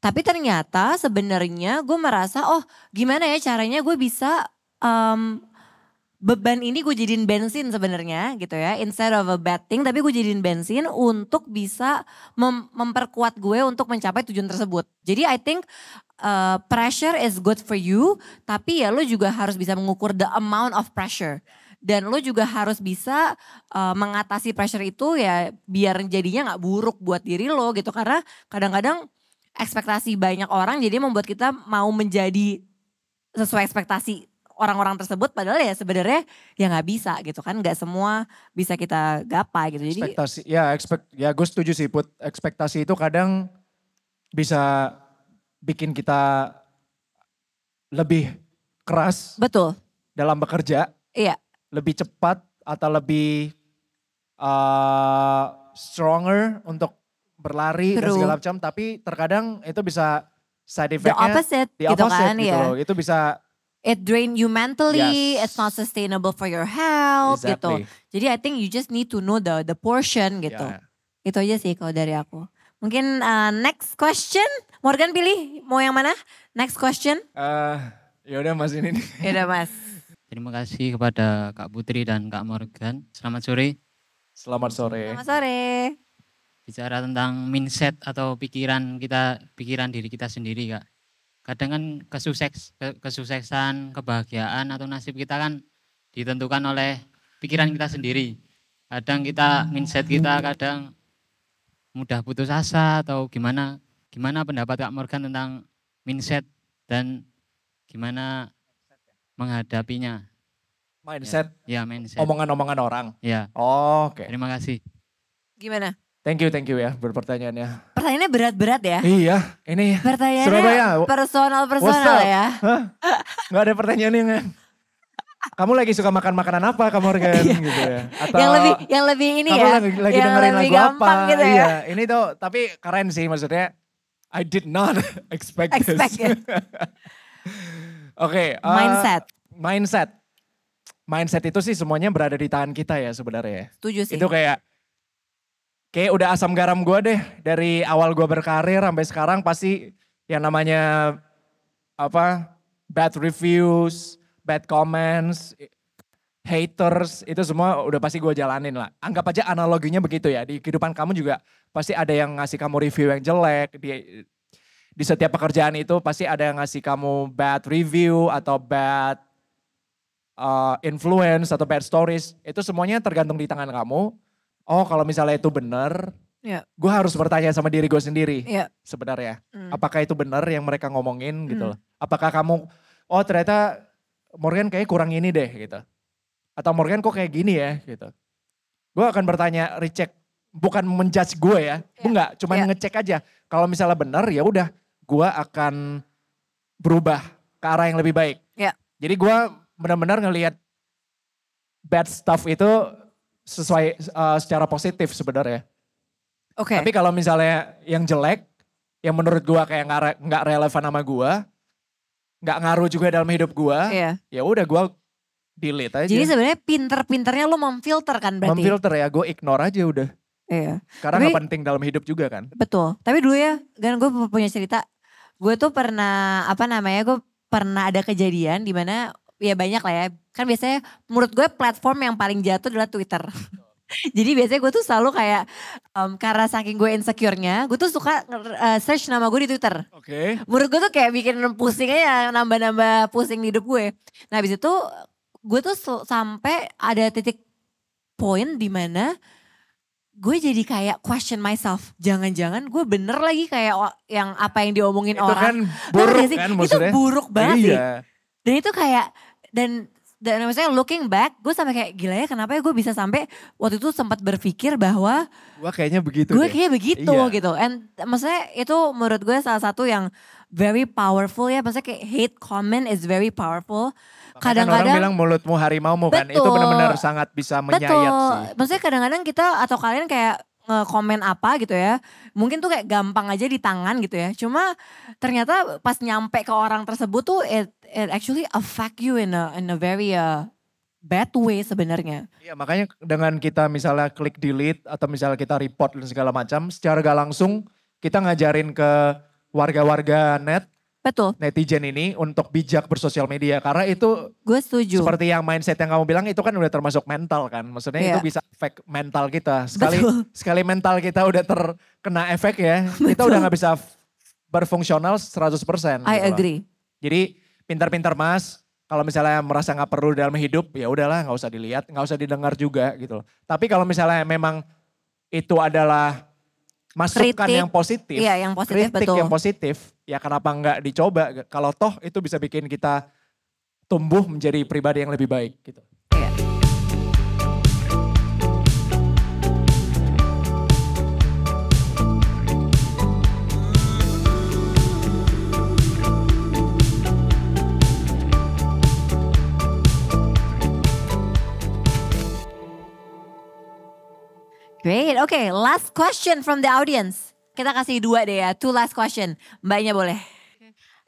Tapi ternyata sebenarnya gue merasa oh gimana ya caranya gue bisa um, beban ini gue jadiin bensin sebenarnya gitu ya. Instead of a bad thing tapi gue jadiin bensin untuk bisa mem memperkuat gue untuk mencapai tujuan tersebut. Jadi I think uh, pressure is good for you tapi ya lo juga harus bisa mengukur the amount of pressure dan lo juga harus bisa uh, mengatasi pressure itu ya biar jadinya nggak buruk buat diri lo gitu karena kadang-kadang ekspektasi banyak orang jadi membuat kita mau menjadi sesuai ekspektasi orang-orang tersebut padahal ya sebenarnya ya nggak bisa gitu kan nggak semua bisa kita gapai gitu jadi ekspektasi ya ekspek ya gue setuju sih put ekspektasi itu kadang bisa bikin kita lebih keras betul dalam bekerja iya lebih cepat atau lebih uh, stronger untuk berlari True. dan segala macam tapi terkadang itu bisa side effect-nya the opposite, the gitu opposite gitu kan gitu yeah. itu bisa it drain you mentally yes. it's not sustainable for your health gitu. exactly. gitu jadi I think you just need to know the the portion gitu yeah. itu aja sih kalau dari aku mungkin uh, next question Morgan pilih mau yang mana next question uh, ya udah mas ini Ya udah mas Terima kasih kepada Kak Putri dan Kak Morgan. Selamat sore. Selamat sore. Selamat sore. Bicara tentang mindset atau pikiran kita, pikiran diri kita sendiri, Kak. Kadang kan kesukses, kesuksesan, kebahagiaan atau nasib kita kan ditentukan oleh pikiran kita sendiri. Kadang kita mindset kita kadang mudah putus asa atau gimana? Gimana pendapat Kak Morgan tentang mindset dan gimana menghadapinya. Mindset. Ya, ya mindset. Omongan-omongan orang. Ya. Oh, Oke. Okay. Terima kasih. Gimana? Thank you, thank you ya berpertanyaannya. Pertanyaannya berat-berat ya? Iya, ini pertanyaannya Surabaya. personal personal ya. Hah? Gak ada pertanyaan yang kamu lagi suka makan makanan apa kamu organ iya. gitu ya? Atau yang lebih yang lebih ini kamu ya? Lagi, lagi yang dengerin lebih lagu apa? Gitu ya? Iya, ini tuh tapi keren sih maksudnya. I did not expect, expect this. It. Oke. Okay, uh, eh, mindset. Mindset. Mindset itu sih semuanya berada di tangan kita ya sebenarnya. Ya. Setuju sih. Itu kayak kayak udah asam garam gue deh dari awal gue berkarir sampai sekarang pasti yang namanya apa bad reviews, bad comments, haters itu semua udah pasti gue jalanin lah. Anggap aja analoginya begitu ya di kehidupan kamu juga pasti ada yang ngasih kamu review yang jelek, di di setiap pekerjaan itu pasti ada yang ngasih kamu bad review atau bad uh, influence atau bad stories. Itu semuanya tergantung di tangan kamu. Oh kalau misalnya itu benar, yeah. gue harus bertanya sama diri gue sendiri yeah. sebenarnya. Mm. Apakah itu benar yang mereka ngomongin gitu mm. loh. Apakah kamu, oh ternyata Morgan kayaknya kurang ini deh gitu. Atau Morgan kok kayak gini ya gitu. Gue akan bertanya, recheck bukan menjudge gue ya, yeah. enggak, cuman yeah. ngecek aja. Kalau misalnya benar ya udah, gue akan berubah ke arah yang lebih baik. Yeah. Jadi gue benar-benar ngelihat bad stuff itu sesuai uh, secara positif sebenarnya. Oke. Okay. Tapi kalau misalnya yang jelek, yang menurut gue kayak nggak nggak relevan sama gue, nggak ngaruh juga dalam hidup gue, yeah. ya udah gue delete aja. Jadi sebenarnya pinter-pinternya lo memfilter kan berarti? Memfilter ya, gue ignore aja udah. Iya. Karena Tapi, gak penting dalam hidup juga kan. Betul. Tapi dulu ya, kan gue punya cerita Gue tuh pernah apa namanya gue pernah ada kejadian di mana ya banyak lah ya. Kan biasanya menurut gue platform yang paling jatuh adalah Twitter. Jadi biasanya gue tuh selalu kayak um, mmm, karena saking gue insecure-nya, gue tuh suka uh, search nama gue di Twitter. Oke. Okay. Menurut gue tuh kayak bikin pusing aja nambah-nambah pusing di hidup gue. Ya. Nah, habis itu gue tuh sampai ada titik poin di mana gue jadi kayak question myself. Jangan-jangan gue bener lagi kayak yang apa yang diomongin itu orang. Kan buruk sih? kan Itu buruk banget iya. sih. Dan itu kayak dan dan maksudnya looking back gue sampai kayak gila ya kenapa ya gue bisa sampai waktu itu sempat berpikir bahwa gue kayaknya begitu gue kayaknya begitu iya. gitu and maksudnya itu menurut gue salah satu yang very powerful ya maksudnya kayak hate comment is very powerful Kan kadang-kadang orang bilang mulutmu harimau mau kan itu benar-benar sangat bisa menyayat betul. sih. Maksudnya kadang-kadang kita atau kalian kayak komen apa gitu ya. Mungkin tuh kayak gampang aja di tangan gitu ya. Cuma ternyata pas nyampe ke orang tersebut tuh it, it actually affect you in a in a very uh, bad way sebenarnya. Iya makanya dengan kita misalnya klik delete atau misalnya kita report dan segala macam secara gak langsung kita ngajarin ke warga-warga net Betul. netizen ini untuk bijak bersosial media karena itu gue setuju seperti yang mindset yang kamu bilang itu kan udah termasuk mental kan maksudnya yeah. itu iya. bisa efek mental kita sekali Betul. sekali mental kita udah terkena efek ya Betul. kita udah nggak bisa berfungsional 100% I gitu agree Lah. jadi pintar-pintar mas kalau misalnya merasa nggak perlu dalam hidup ya udahlah nggak usah dilihat nggak usah didengar juga gitu tapi kalau misalnya memang itu adalah masukan kritik, yang positif, iya, yang positif kritik betul. yang positif, ya kenapa nggak dicoba? Kalau toh itu bisa bikin kita tumbuh menjadi pribadi yang lebih baik gitu. Iya. Great, oke. Okay. Last question from the audience. Kita kasih dua deh ya, two last question. Mbaknya boleh.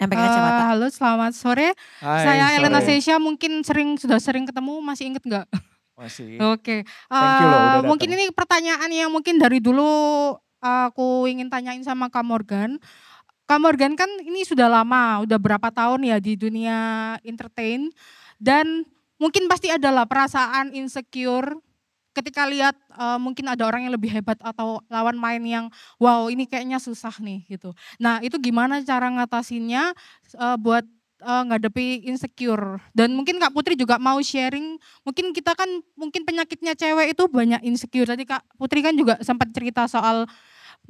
Yang pakai kacamata. Uh, halo, selamat sore. Hai, Saya sorry. Elena Sesia, mungkin sering sudah sering ketemu, masih inget nggak? Masih. Oke. Okay. Eh, uh, mungkin ini pertanyaan yang mungkin dari dulu eh, aku ingin tanyain sama Kak Morgan. Kak Morgan kan ini sudah lama, udah berapa tahun ya di dunia entertain dan mungkin pasti adalah perasaan insecure ketika lihat uh, mungkin ada orang yang lebih hebat atau lawan main yang wow ini kayaknya susah nih gitu. Nah itu gimana cara ngatasinnya uh, buat uh, eh, ngadepi insecure dan mungkin Kak Putri juga mau sharing mungkin kita kan mungkin penyakitnya cewek itu banyak insecure tadi Kak Putri kan juga sempat cerita soal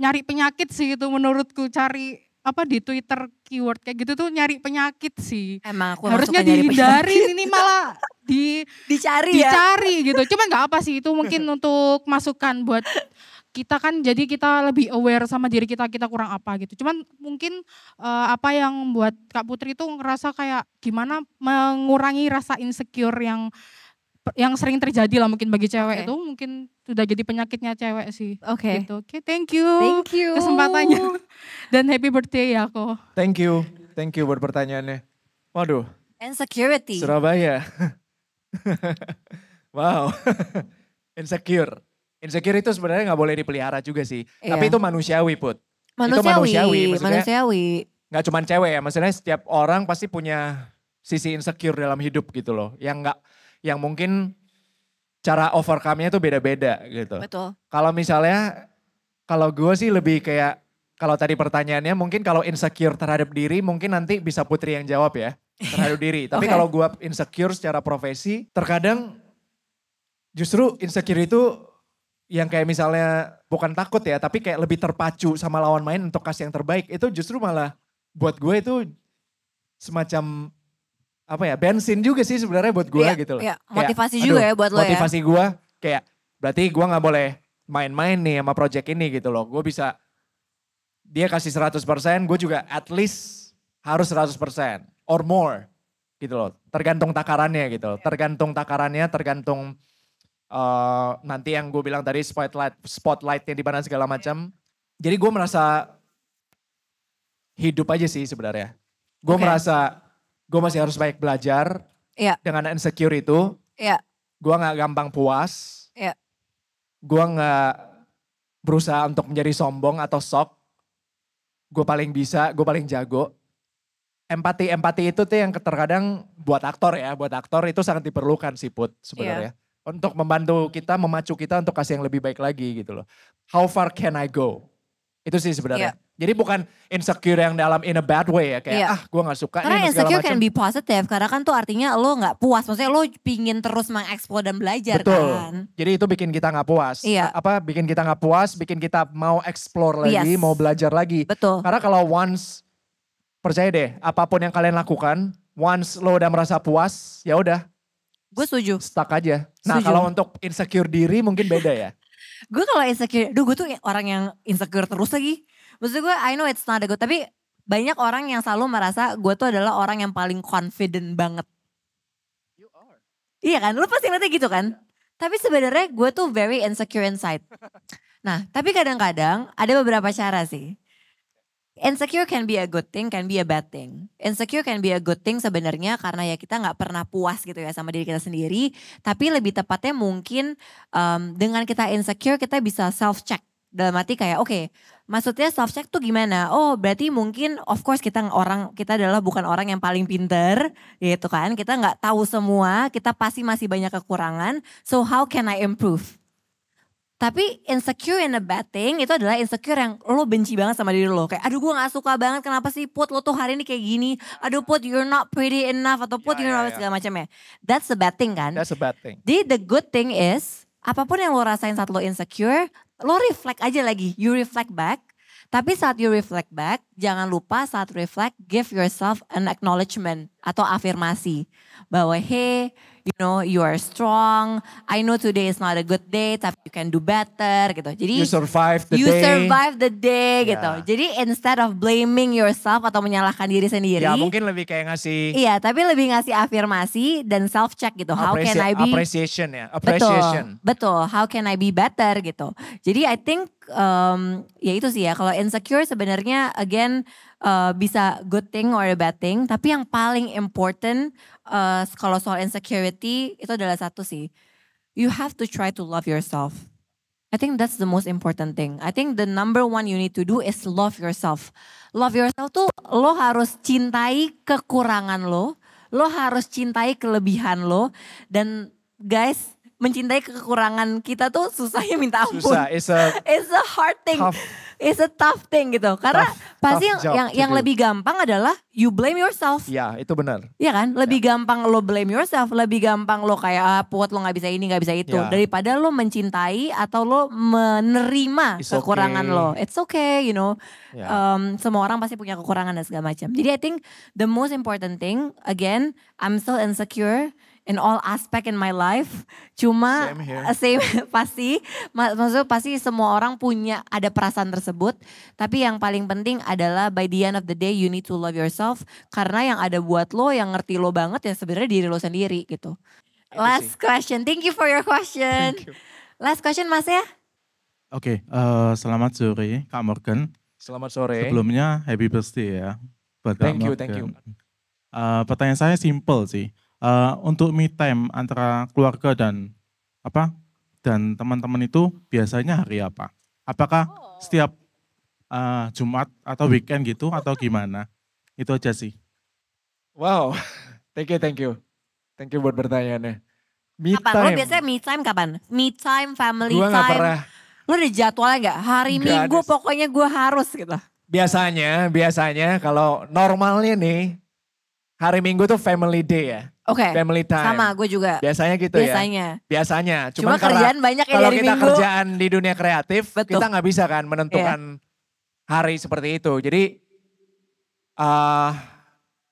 nyari penyakit sih itu menurutku cari apa di Twitter keyword kayak gitu tuh nyari penyakit sih. Emang aku harusnya dihindari ini malah di dicari dicari ya? gitu. Cuman nggak apa sih itu mungkin untuk masukan buat kita kan jadi kita lebih aware sama diri kita kita kurang apa gitu. Cuman mungkin uh, apa yang buat Kak Putri itu ngerasa kayak gimana mengurangi rasa insecure yang yang sering terjadi lah mungkin bagi cewek okay. itu mungkin sudah jadi penyakitnya cewek sih. Oke. Okay. Gitu. Oke, okay, thank you. Thank you. Kesempatannya. Dan happy birthday ya aku. Thank you. Thank you buat pertanyaannya. Waduh. Insecurity. Surabaya. wow. Insecure. Insecure itu sebenarnya nggak boleh dipelihara juga sih. Iya. Tapi itu manusiawi, Put. Manusiawi. Itu manusiawi. Manusiawi. Gak cuman cewek ya, maksudnya setiap orang pasti punya sisi insecure dalam hidup gitu loh. Yang gak, yang mungkin cara overcome-nya tuh beda-beda gitu. Betul. Kalau misalnya kalau gue sih lebih kayak kalau tadi pertanyaannya mungkin kalau insecure terhadap diri mungkin nanti bisa Putri yang jawab ya terhadap diri. Tapi okay. kalau gue insecure secara profesi terkadang justru insecure itu yang kayak misalnya bukan takut ya tapi kayak lebih terpacu sama lawan main untuk kasih yang terbaik itu justru malah buat gue itu semacam apa ya bensin juga sih sebenarnya buat gue iya, gitu loh. Iya, motivasi kayak, juga aduh, ya buat lo motivasi ya. Motivasi gue kayak berarti gue nggak boleh main-main nih sama project ini gitu loh. Gue bisa dia kasih 100%, gue juga at least harus 100% or more gitu loh. Tergantung takarannya gitu. Loh. Iya. Tergantung takarannya, tergantung uh, nanti yang gue bilang tadi spotlight spotlightnya di mana segala macam. Jadi gue merasa hidup aja sih sebenarnya. Gue okay. merasa gue masih harus banyak belajar yeah. dengan insecure itu. Yeah. Gue nggak gampang puas. Yeah. Gue nggak berusaha untuk menjadi sombong atau sok. Gue paling bisa, gue paling jago. Empati empati itu tuh yang terkadang buat aktor ya, buat aktor itu sangat diperlukan sih put sebenarnya. Yeah. Untuk membantu kita, memacu kita untuk kasih yang lebih baik lagi gitu loh. How far can I go? Itu sih sebenarnya. Yeah jadi bukan insecure yang dalam in a bad way ya kayak yeah. ah gue nggak suka karena insecure insecure can be positive karena kan tuh artinya lo nggak puas maksudnya lo pingin terus mengeksplor dan belajar Betul. kan. Jadi itu bikin kita nggak puas. Iya. Yeah. Apa bikin kita nggak puas, bikin kita mau explore lagi, yes. mau belajar lagi. Betul. Karena kalau once percaya deh apapun yang kalian lakukan, once lo udah merasa puas, ya udah. Gue setuju. Stuck aja. Nah kalau untuk insecure diri mungkin beda ya. gue kalau insecure, duh gue tuh orang yang insecure terus lagi Maksud gue I know it's not a good tapi banyak orang yang selalu merasa gue tuh adalah orang yang paling confident banget. You are. Iya kan? Lu pasti ngerti gitu kan? Yeah. Tapi sebenarnya gue tuh very insecure inside. nah, tapi kadang-kadang ada beberapa cara sih. Insecure can be a good thing, can be a bad thing. Insecure can be a good thing sebenarnya karena ya kita nggak pernah puas gitu ya sama diri kita sendiri. Tapi lebih tepatnya mungkin um, dengan kita insecure kita bisa self check dalam arti kayak oke okay, maksudnya self check tuh gimana oh berarti mungkin of course kita orang kita adalah bukan orang yang paling pinter gitu kan kita nggak tahu semua kita pasti masih banyak kekurangan so how can I improve tapi insecure in a bad thing itu adalah insecure yang lo benci banget sama diri lo kayak aduh gue gak suka banget kenapa sih put lo tuh hari ini kayak gini aduh put you're not pretty enough atau put yeah, you're yeah, not yeah. Ya. segala macam ya that's a bad thing kan that's a bad thing jadi the good thing is apapun yang lo rasain saat lo insecure, lo reflect aja lagi, you reflect back. Tapi saat you reflect back, jangan lupa saat reflect, give yourself an acknowledgement atau afirmasi. Bahwa hey, you know you are strong. I know today is not a good day, tapi you can do better gitu. Jadi you survive the you day. You survive the day yeah. gitu. Jadi instead of blaming yourself atau menyalahkan diri sendiri. Ya mungkin lebih kayak ngasih. Iya, tapi lebih ngasih afirmasi dan self check gitu. How can I be appreciation ya, appreciation. Betul, betul. How can I be better gitu. Jadi I think um, ya itu sih ya kalau insecure sebenarnya again uh, bisa good thing or a bad thing tapi yang paling important uh, kalau soal insecurity itu adalah satu sih you have to try to love yourself I think that's the most important thing. I think the number one you need to do is love yourself. Love yourself tuh lo harus cintai kekurangan lo, lo harus cintai kelebihan lo, dan guys mencintai kekurangan kita tuh susahnya minta ampun. Susah, it's a, it's a hard thing. Tough, it's a tough thing gitu. Karena tough, pasti tough yang yang, yang lebih gampang adalah you blame yourself. Ya, itu benar. Iya kan? Lebih yeah. gampang lo blame yourself, lebih gampang lo kayak ah, puat lo nggak bisa ini, nggak bisa itu yeah. daripada lo mencintai atau lo menerima it's kekurangan okay. lo. It's okay, you know. Yeah. Um, semua orang pasti punya kekurangan dan segala macam. Jadi I think the most important thing again, I'm still insecure in all aspect in my life. Cuma same, here. Eh, same pasti mak pasti semua orang punya ada perasaan tersebut. Tapi yang paling penting adalah by the end of the day you need to love yourself karena yang ada buat lo yang ngerti lo banget ya sebenarnya diri lo sendiri gitu. Last question. Thank you for your question. You. Last question Mas ya. Oke, okay, uh, eh, selamat sore Kak Morgan. Selamat sore. Sebelumnya happy birthday ya. Buat thank Kak you, thank you. Uh, pertanyaan saya simple sih uh, untuk me time antara keluarga dan apa dan teman-teman itu biasanya hari apa? Apakah oh. setiap uh, Jumat atau weekend gitu atau gimana? Itu aja sih. Wow, thank you, thank you, thank you buat pertanyaannya. Me kapan? Oh, time. Lo biasanya me time kapan? Me time, family gua time. Pernah. Lo ada jadwalnya nggak? Hari gak Minggu ada. pokoknya gue harus gitu. Biasanya, biasanya kalau normalnya nih hari Minggu tuh family day ya. Oke. Okay. Family time. Sama, gue juga. Biasanya gitu Biasanya. ya. Biasanya. Biasanya. Cuma kerjaan banyak ya Kalau kita kerjaan di dunia kreatif, betul. kita nggak bisa kan menentukan yeah. hari seperti itu. Jadi uh,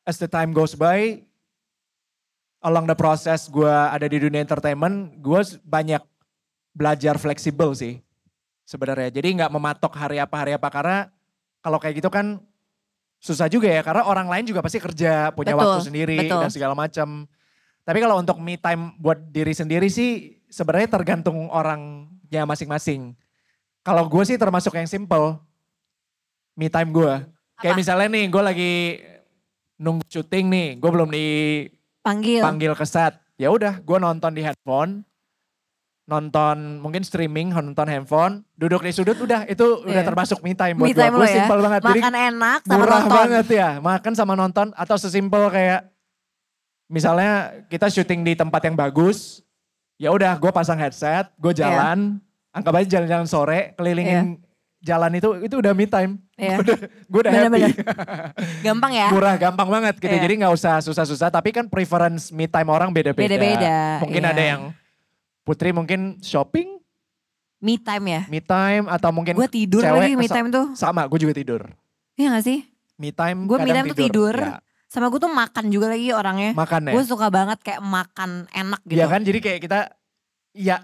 as the time goes by, along the process gue ada di dunia entertainment, gue banyak belajar fleksibel sih sebenarnya. Jadi nggak mematok hari apa hari apa karena kalau kayak gitu kan susah juga ya karena orang lain juga pasti kerja punya betul, waktu sendiri betul. dan segala macam tapi kalau untuk me time buat diri sendiri sih sebenarnya tergantung orangnya masing-masing kalau gue sih termasuk yang simple me time gue kayak misalnya nih gue lagi nunggu syuting nih gue belum dipanggil panggil set ya udah gue nonton di headphone nonton mungkin streaming nonton handphone duduk di sudut udah itu udah iya. termasuk me time buat me gue ya? simpel banget makan Jadi, enak sama murah nonton banget ya makan sama nonton atau sesimpel kayak misalnya kita syuting di tempat yang bagus ya udah gue pasang headset gue iya. jalan yeah. anggap aja jalan-jalan sore kelilingin yeah. jalan itu itu udah me time yeah. gue udah bener, happy gampang ya murah gampang banget gitu yeah. jadi nggak usah susah-susah tapi kan preference me time orang beda-beda mungkin yeah. ada yang Putri mungkin shopping? Me time ya? Me time atau mungkin Gue tidur cewek, lagi me time tuh. Sama, gue juga tidur. Iya gak sih? Me time Gue me time tidur. tuh tidur. Ya. Sama gue tuh makan juga lagi orangnya. Makan ya? Gue suka banget kayak makan enak iya gitu. Iya kan jadi kayak kita ya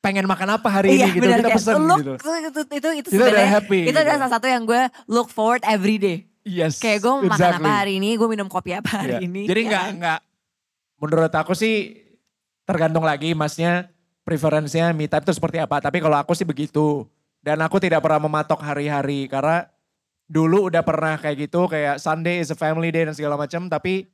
pengen makan apa hari iya, ini gitu bener, kita pesen look, gitu. Itu itu itu, itu udah happy. Itu gitu. adalah salah satu yang gue look forward every day. Yes. Kayak gue exactly. makan apa hari ini, gue minum kopi apa iya. hari yeah. ini. Jadi iya nggak ya. nggak menurut aku sih tergantung lagi masnya preferensinya me time itu seperti apa. Tapi kalau aku sih begitu. Dan aku tidak pernah mematok hari-hari karena dulu udah pernah kayak gitu kayak Sunday is a family day dan segala macam tapi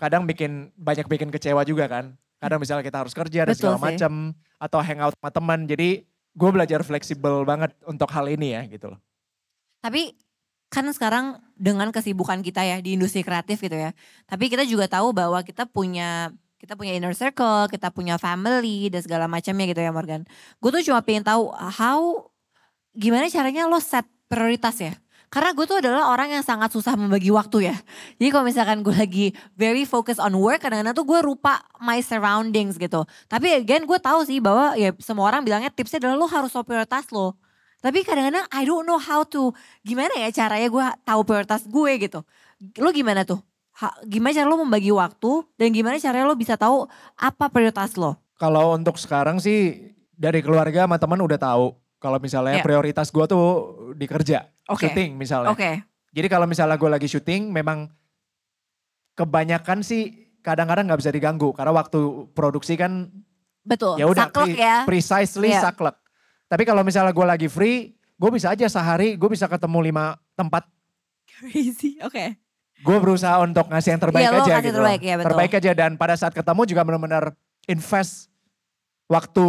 kadang bikin banyak bikin kecewa juga kan. Kadang misalnya kita harus kerja dan segala macam atau hangout sama teman. Jadi gue belajar fleksibel banget untuk hal ini ya gitu loh. Tapi kan sekarang dengan kesibukan kita ya di industri kreatif gitu ya. Tapi kita juga tahu bahwa kita punya kita punya inner circle, kita punya family dan segala macamnya gitu ya Morgan. Gue tuh cuma pengen tahu uh, how gimana caranya lo set prioritas ya. Karena gue tuh adalah orang yang sangat susah membagi waktu ya. Jadi kalau misalkan gue lagi very focus on work, kadang-kadang tuh gue rupa my surroundings gitu. Tapi again gue tahu sih bahwa ya semua orang bilangnya tipsnya adalah lo harus tahu prioritas lo. Tapi kadang-kadang I don't know how to, gimana ya caranya gue tahu prioritas gue gitu. Lo gimana tuh? ha, gimana cara lo membagi waktu dan gimana caranya lo bisa tahu apa prioritas lo? Kalau untuk sekarang sih dari keluarga sama teman udah tahu kalau misalnya yeah. prioritas gue tuh di kerja, okay. syuting misalnya. Oke. Okay. Jadi kalau misalnya gue lagi syuting memang kebanyakan sih kadang-kadang nggak bisa diganggu karena waktu produksi kan betul ya udah pre ya. precisely yeah. saklek. Tapi kalau misalnya gue lagi free, gue bisa aja sehari gue bisa ketemu lima tempat. Crazy, oke. Okay gue berusaha untuk ngasih yang terbaik yeah, aja gitu. Terbaik, ya, betul. terbaik aja dan pada saat ketemu juga benar-benar invest waktu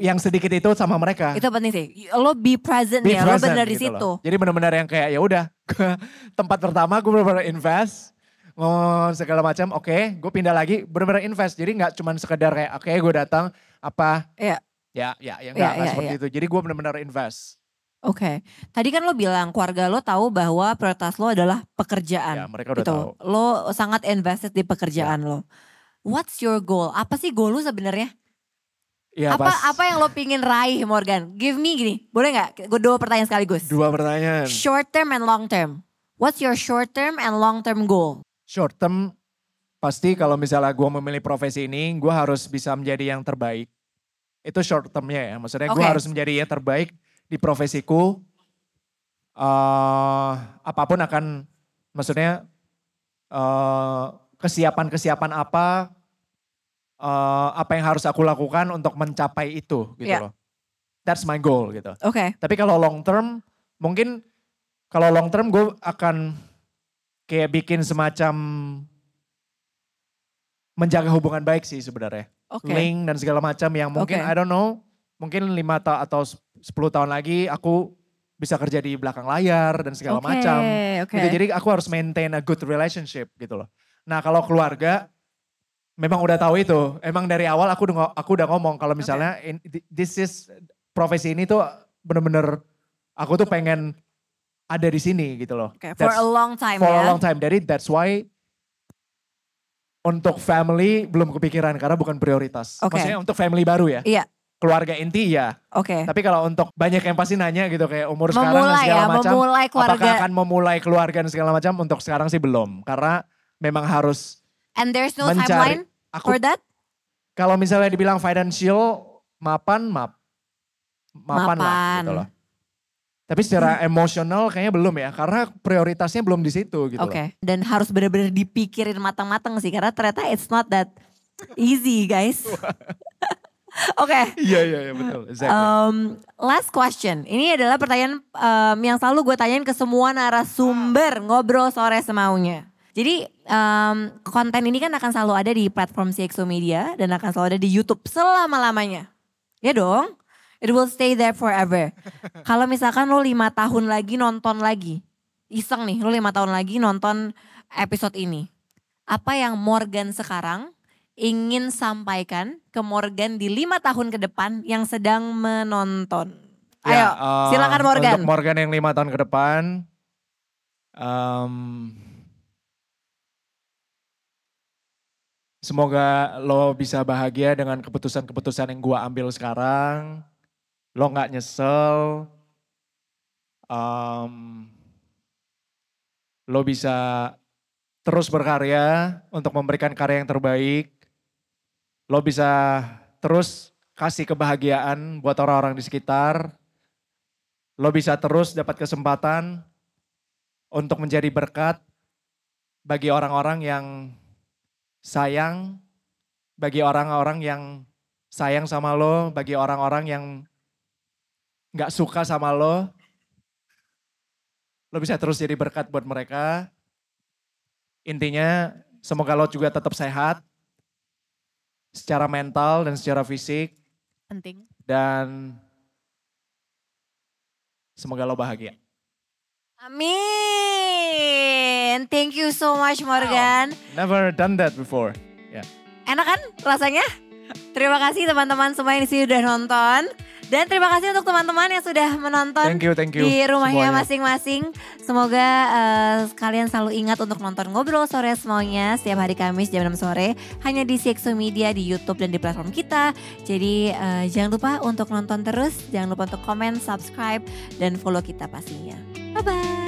yang sedikit itu sama mereka. Itu penting sih. Lo be present be ya, present, lo benar di gitu situ. Loh. Jadi benar-benar yang kayak ya udah tempat pertama gue benar-benar invest oh, segala macam. Oke, okay. gue pindah lagi benar-benar invest. Jadi nggak cuma sekedar kayak oke okay, gue datang apa. Iya. Ya, ya, ya enggak, iya, ya, ya, seperti ya. itu. Jadi gue benar-benar invest. Oke, okay. tadi kan lo bilang keluarga lo tahu bahwa prioritas lo adalah pekerjaan. Ya, mereka udah gitu. tahu. Lo sangat invested di pekerjaan ya. lo. What's your goal? Apa sih goal lo sebenarnya? Ya, apa pas, apa yang lo pingin raih Morgan? Give me gini, boleh nggak? Gue dua pertanyaan sekaligus. Dua pertanyaan. Short term and long term. What's your short term and long term goal? Short term pasti kalau misalnya gue memilih profesi ini, gue harus bisa menjadi yang terbaik. Itu short termnya ya. Maksudnya okay. gue harus menjadi yang terbaik di profesiku uh, apapun akan maksudnya kesiapan eh, kesiapan-kesiapan apa uh, apa yang harus aku lakukan untuk mencapai itu gitu yeah. loh. That's my goal gitu. Oke. Okay. Tapi kalau long term mungkin kalau long term gue akan kayak bikin semacam menjaga hubungan baik sih sebenarnya. Okay. Link dan segala macam yang mungkin okay. I don't know, mungkin lima atau 10 tahun lagi aku bisa kerja di belakang layar dan segala okay, macam. Okay. Gitu. Jadi aku harus maintain a good relationship gitu loh. Nah kalau keluarga memang udah tahu itu. Emang dari awal aku udah, aku udah ngomong kalau misalnya okay. in, this is profesi ini tuh bener-bener aku tuh pengen ada di sini gitu loh. Okay, for that's, a long time For ya? a long time. Jadi that's why untuk family belum kepikiran karena bukan prioritas. Okay. Maksudnya untuk family baru ya. Iya. Yeah keluarga inti ya. Oke. Okay. Tapi kalau untuk banyak yang pasti nanya gitu kayak umur sekarang dan segala ya, macam. Memulai keluarga. Apakah akan memulai keluarga dan segala macam untuk sekarang sih belum. Karena memang harus And there's no mencari. timeline aku, for that? Kalau misalnya dibilang financial mapan map mapan, mapan. lah gitu loh. Tapi secara hmm. emosional kayaknya belum ya, karena prioritasnya belum di situ gitu. Oke. Okay. Dan harus benar-benar dipikirin matang-matang sih, karena ternyata it's not that easy guys. Oke. Okay. Iya iya iya betul. Exactly. Um, last question. Ini adalah pertanyaan um, yang selalu gue tanyain ke semua narasumber ngobrol sore semaunya. Jadi um, konten ini kan akan selalu ada di platform CXO Media dan akan selalu ada di YouTube selama lamanya. Ya dong. It will stay there forever. Kalau misalkan lo lima tahun lagi nonton lagi, iseng nih, lo lima tahun lagi nonton episode ini. Apa yang Morgan sekarang ingin sampaikan ke Morgan di lima tahun ke depan yang sedang menonton? Ya, Ayo, uh, silakan Morgan. Untuk Morgan yang lima tahun ke depan, um, semoga lo bisa bahagia dengan keputusan-keputusan yang gua ambil sekarang. Lo nggak nyesel. Um, lo bisa terus berkarya untuk memberikan karya yang terbaik Lo bisa terus kasih kebahagiaan buat orang-orang di sekitar. Lo bisa terus dapat kesempatan untuk menjadi berkat bagi orang-orang yang sayang, bagi orang-orang yang sayang sama lo, bagi orang-orang yang gak suka sama lo, lo bisa terus jadi berkat buat mereka. Intinya, semoga lo juga tetap sehat, secara mental dan secara fisik. Penting. Dan semoga lo bahagia. Amin. Thank you so much Morgan. Wow. Never done that before. Yeah. Enak kan rasanya? Terima kasih teman-teman semua yang sudah nonton. Dan terima kasih untuk teman-teman yang sudah menonton thank you, thank you. di rumahnya masing-masing. Semoga uh, kalian selalu ingat untuk nonton Ngobrol Sore semuanya setiap hari Kamis jam 6 sore. Hanya di CXO Media, di Youtube dan di platform kita. Jadi uh, jangan lupa untuk nonton terus. Jangan lupa untuk komen, subscribe, dan follow kita pastinya. Bye-bye.